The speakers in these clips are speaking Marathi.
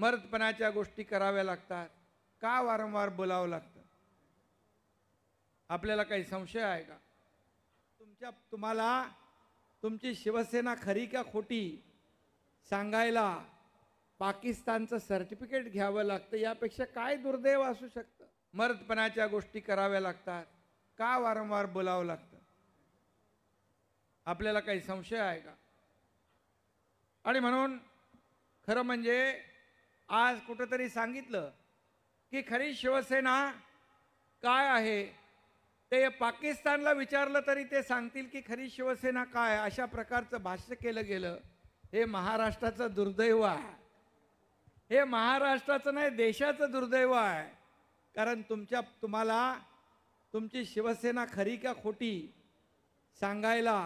मर्दपणाच्या गोष्टी कराव्या लागतात का वारंवार बोलावं लागतं आपल्याला काही संशय आहे का तुमच्या तुम्हाला तुमची शिवसेना खरी का खोटी सांगायला पाकिस्तानचं सर्टिफिकेट घ्यावं लागतं यापेक्षा काय दुर्दैव असू शकतं मर्दपणाच्या गोष्टी कराव्या लागतात का वारंवार बोलावं लागतं आपल्याला काही संशय आहे का आणि म्हणून खरं म्हणजे आज कुठंतरी सांगितलं की खरी शिवसेना काय आहे ते पाकिस्तानला विचारलं तरी ते सांगतील की खरी शिवसेना काय अशा प्रकारचं भाष्य केलं गेलं हे महाराष्ट्राचं दुर्दैव आहे हे महाराष्ट्राचं नाही देशाचं दुर्दैव आहे कारण तुमच्या तुम्हाला तुमची शिवसेना खरी का खोटी सांगायला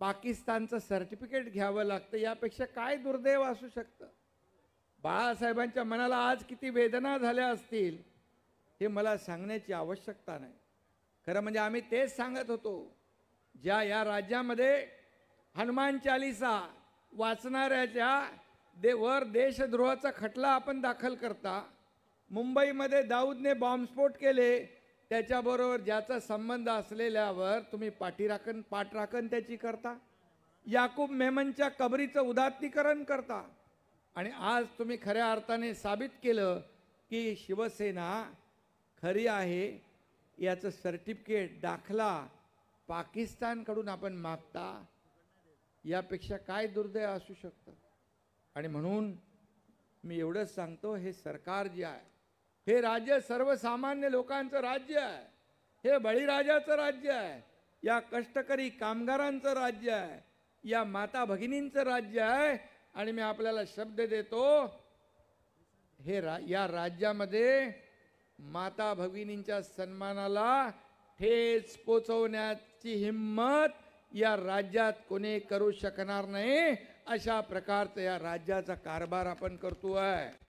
पाकिस्तानचं सर्टिफिकेट घ्यावं लागतं यापेक्षा काय दुर्दैव असू शकतं बाळासाहेबांच्या मनाला आज किती वेदना झाल्या असतील हे मला सांगण्याची आवश्यकता नाही खरं म्हणजे आम्ही तेच सांगत होतो ज्या या राज्यामध्ये हनुमान चालिसा वाचणाऱ्याच्या वर देशद्रोहाचा खटला आपण दाखल करता मुंबईमध्ये दाऊदने बॉम्बस्फोट केले त्याच्याबरोबर ज्याचा संबंध असलेल्यावर तुम्ही पाठीराखण पाठराखण त्याची करता याकूब मेमनच्या कबरीचं उदात्तीकरण करता आणि आज तुम्ही खऱ्या अर्थाने साबित केलं की शिवसेना खरी आहे याचं सर्टिफिकेट दाखला पाकिस्तानकडून आपण मागता यापेक्षा काय दुर्दैव असू शकतं आणि म्हणून मी एवढंच सांगतो हे सरकार जे आहे हे राज्य सर्वसामान्य लोकांचं राज्य आहे हे बळीराजाचं राज्य आहे या कष्टकरी कामगारांचं राज्य आहे या माता भगिनींचं राज्य आहे आणि मी आपल्याला शब्द देतो हे रा या राज्यामध्ये माता भगिनींच्या सन्मानाला ठेच पोचवण्याची हिंमत या राज्यात कोणी करू शकणार नाही अशा प्रकारचा या राज्याचा कारभार आपण करतो आहे